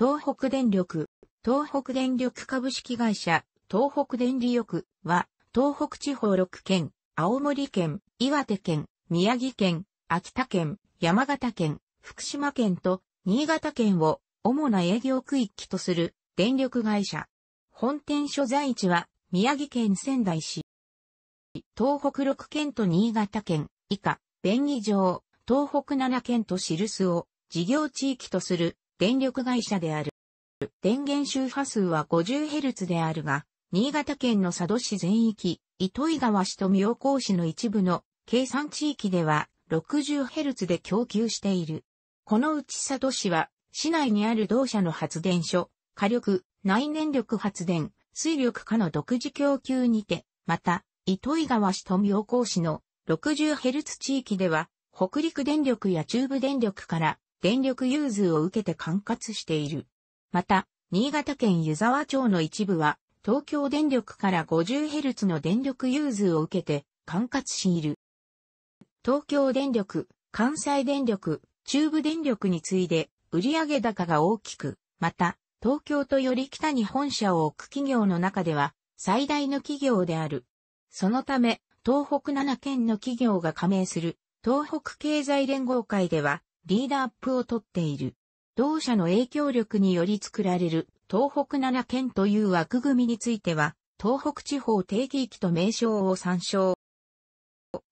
東北電力、東北電力株式会社、東北電力は、東北地方6県、青森県、岩手県、宮城県、秋田県、山形県、福島県と新潟県を主な営業区域とする電力会社。本店所在地は宮城県仙台市。東北6県と新潟県以下、便宜上、東北7県と印すを事業地域とする電力会社である。電源周波数は 50Hz であるが、新潟県の佐渡市全域、糸井川市と妙高市の一部の計算地域では 60Hz で供給している。このうち佐渡市は、市内にある同社の発電所、火力、内燃力発電、水力化の独自供給にて、また、糸井川市と妙高市の 60Hz 地域では、北陸電力や中部電力から電力融通を受けて管轄している。また、新潟県湯沢町の一部は、東京電力から 50Hz の電力融通を受けて管轄している。東京電力、関西電力、中部電力に次いで売上高が大きく、また、東京都より北に本社を置く企業の中では最大の企業である。そのため、東北7県の企業が加盟する東北経済連合会ではリーダーアップをとっている。同社の影響力により作られる東北7県という枠組みについては、東北地方定期域と名称を参照。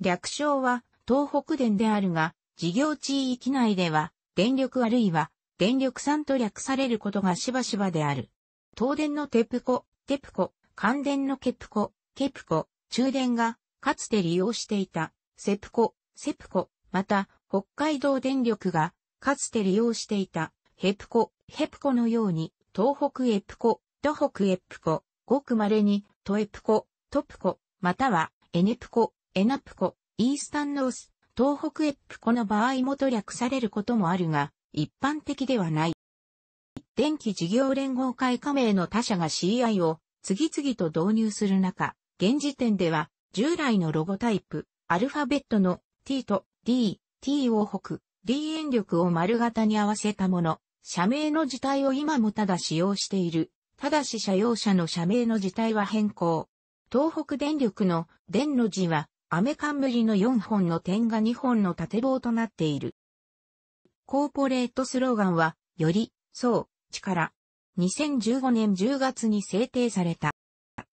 略称は東北電であるが、事業地域内では、電力あるいは電力産と略されることがしばしばである。東電のテプコ、テプコ、関電のケプコ、ケプコ、中電がかつて利用していたセプコ、セプコ、また北海道電力がかつて利用していたヘプコ、ヘプコのように東北エプコ、東北エプコ、ごく稀にトエプコ、トプコ、またはエネプコ、エナプコ、イースタンノース、東北エプコの場合もと略されることもあるが、一般的ではない。電気事業連合会加盟の他社が CI を次々と導入する中、現時点では従来のロゴタイプ、アルファベットの T と D、t を北、d 遠力を丸型に合わせたもの、社名の字体を今もただ使用している。ただし社用車の社名の字体は変更。東北電力の電の字は、アメカンムリの4本の点が2本の縦棒となっている。コーポレートスローガンは、より、そう、力。2015年10月に制定された。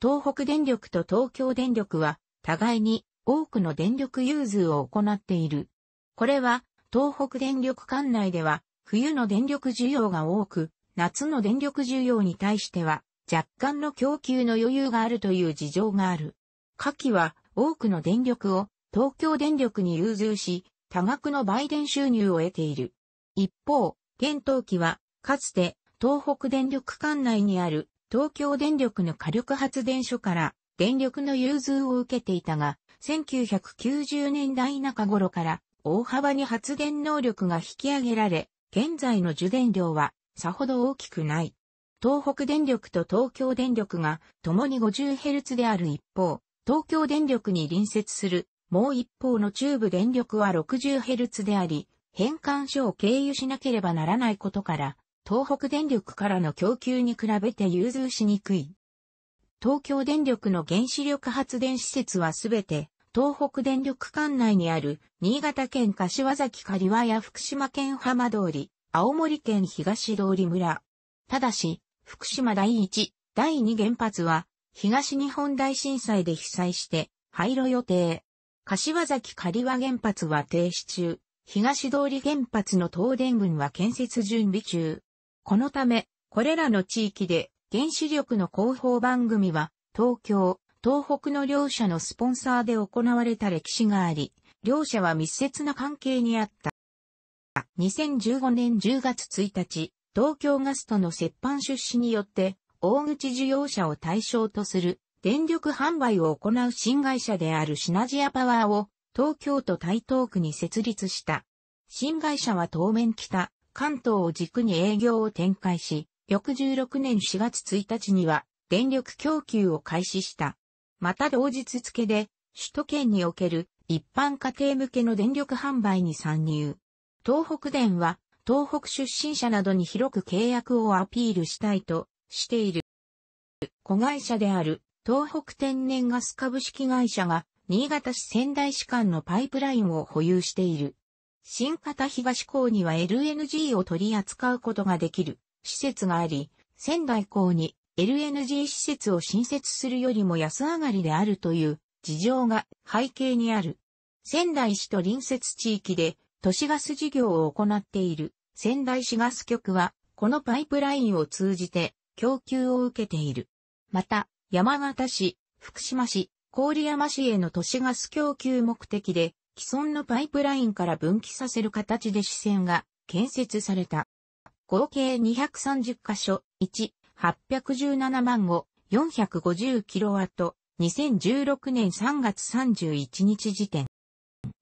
東北電力と東京電力は、互いに多くの電力融通を行っている。これは、東北電力管内では、冬の電力需要が多く、夏の電力需要に対しては、若干の供給の余裕があるという事情がある。夏季は、多くの電力を、東京電力に融通し、多額の売電収入を得ている。一方、現冬期は、かつて、東北電力管内にある、東京電力の火力発電所から、電力の融通を受けていたが、1990年代中頃から大幅に発電能力が引き上げられ、現在の受電量はさほど大きくない。東北電力と東京電力が共に 50Hz である一方、東京電力に隣接するもう一方の中部電力は 60Hz であり、変換所を経由しなければならないことから、東北電力からの供給に比べて融通しにくい。東京電力の原子力発電施設はすべて東北電力管内にある、新潟県柏崎刈羽や福島県浜通り、青森県東通り村。ただし、福島第一、第二原発は、東日本大震災で被災して、廃炉予定。柏崎刈羽原発は停止中。東通り原発の東電群は建設準備中。このため、これらの地域で原子力の広報番組は、東京、東北の両者のスポンサーで行われた歴史があり、両者は密接な関係にあった。2015年10月1日、東京ガスとの折半出資によって、大口需要者を対象とする電力販売を行う新会社であるシナジアパワーを東京都台東区に設立した。新会社は当面北、関東を軸に営業を展開し、翌16年4月1日には電力供給を開始した。また同日付で、首都圏における一般家庭向けの電力販売に参入。東北電は、東北出身者などに広く契約をアピールしたいとしている。子会社である東北天然ガス株式会社が新潟市仙台市間のパイプラインを保有している。新潟東港には LNG を取り扱うことができる施設があり、仙台港に LNG 施設を新設するよりも安上がりであるという事情が背景にある。仙台市と隣接地域で都市ガス事業を行っている仙台市ガス局はこのパイプラインを通じて供給を受けている。また山形市、福島市、郡山市への都市ガス供給目的で既存のパイプラインから分岐させる形で支線が建設された。合計230箇所、1、817万語、4 5 0キロワット、2016年3月31日時点。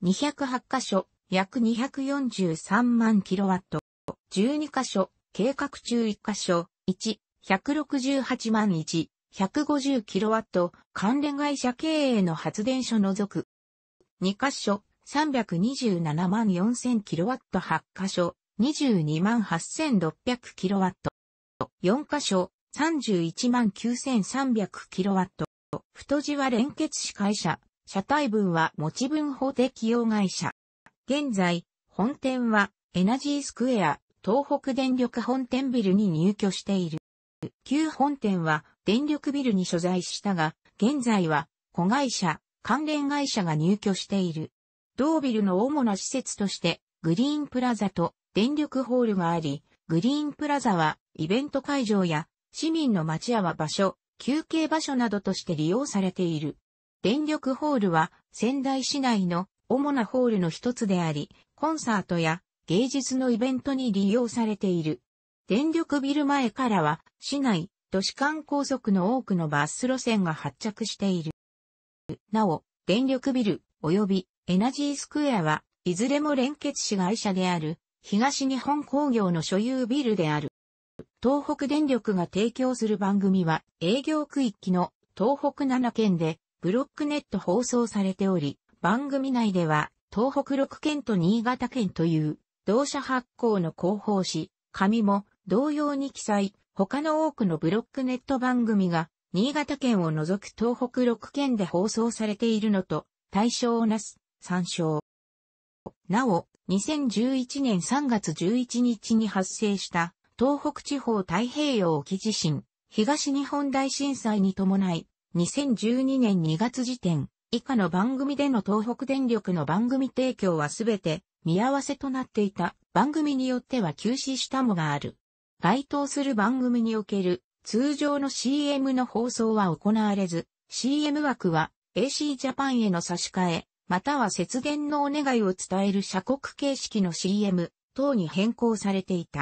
208箇所、約243万キロワット、12箇所、計画中1箇所、1、168万1、1 5 0キロワット、関連会社経営の発電所除く。2箇所、327万4 0 0 0キロワット8箇所、22万8 6 0 0キロワット。4箇所、319,300kW。太字は連結子会社、車体分は持ち分法適用会社。現在、本店はエナジースクエア、東北電力本店ビルに入居している。旧本店は電力ビルに所在したが、現在は子会社、関連会社が入居している。同ビルの主な施設として、グリーンプラザと電力ホールがあり、グリーンプラザはイベント会場や市民の町や場所、休憩場所などとして利用されている。電力ホールは仙台市内の主なホールの一つであり、コンサートや芸術のイベントに利用されている。電力ビル前からは市内、都市間高速の多くのバス路線が発着している。なお、電力ビル及びエナジースクエアはいずれも連結市会社である東日本工業の所有ビルである。東北電力が提供する番組は営業区域の東北7県でブロックネット放送されており、番組内では東北6県と新潟県という同社発行の広報誌、紙も同様に記載、他の多くのブロックネット番組が新潟県を除く東北6県で放送されているのと対象をなす参照。なお、2011年3月11日に発生した東北地方太平洋沖地震、東日本大震災に伴い、2012年2月時点、以下の番組での東北電力の番組提供はすべて見合わせとなっていた番組によっては休止したもがある。該当する番組における通常の CM の放送は行われず、CM 枠は AC ジャパンへの差し替え、または節電のお願いを伝える社国形式の CM 等に変更されていた。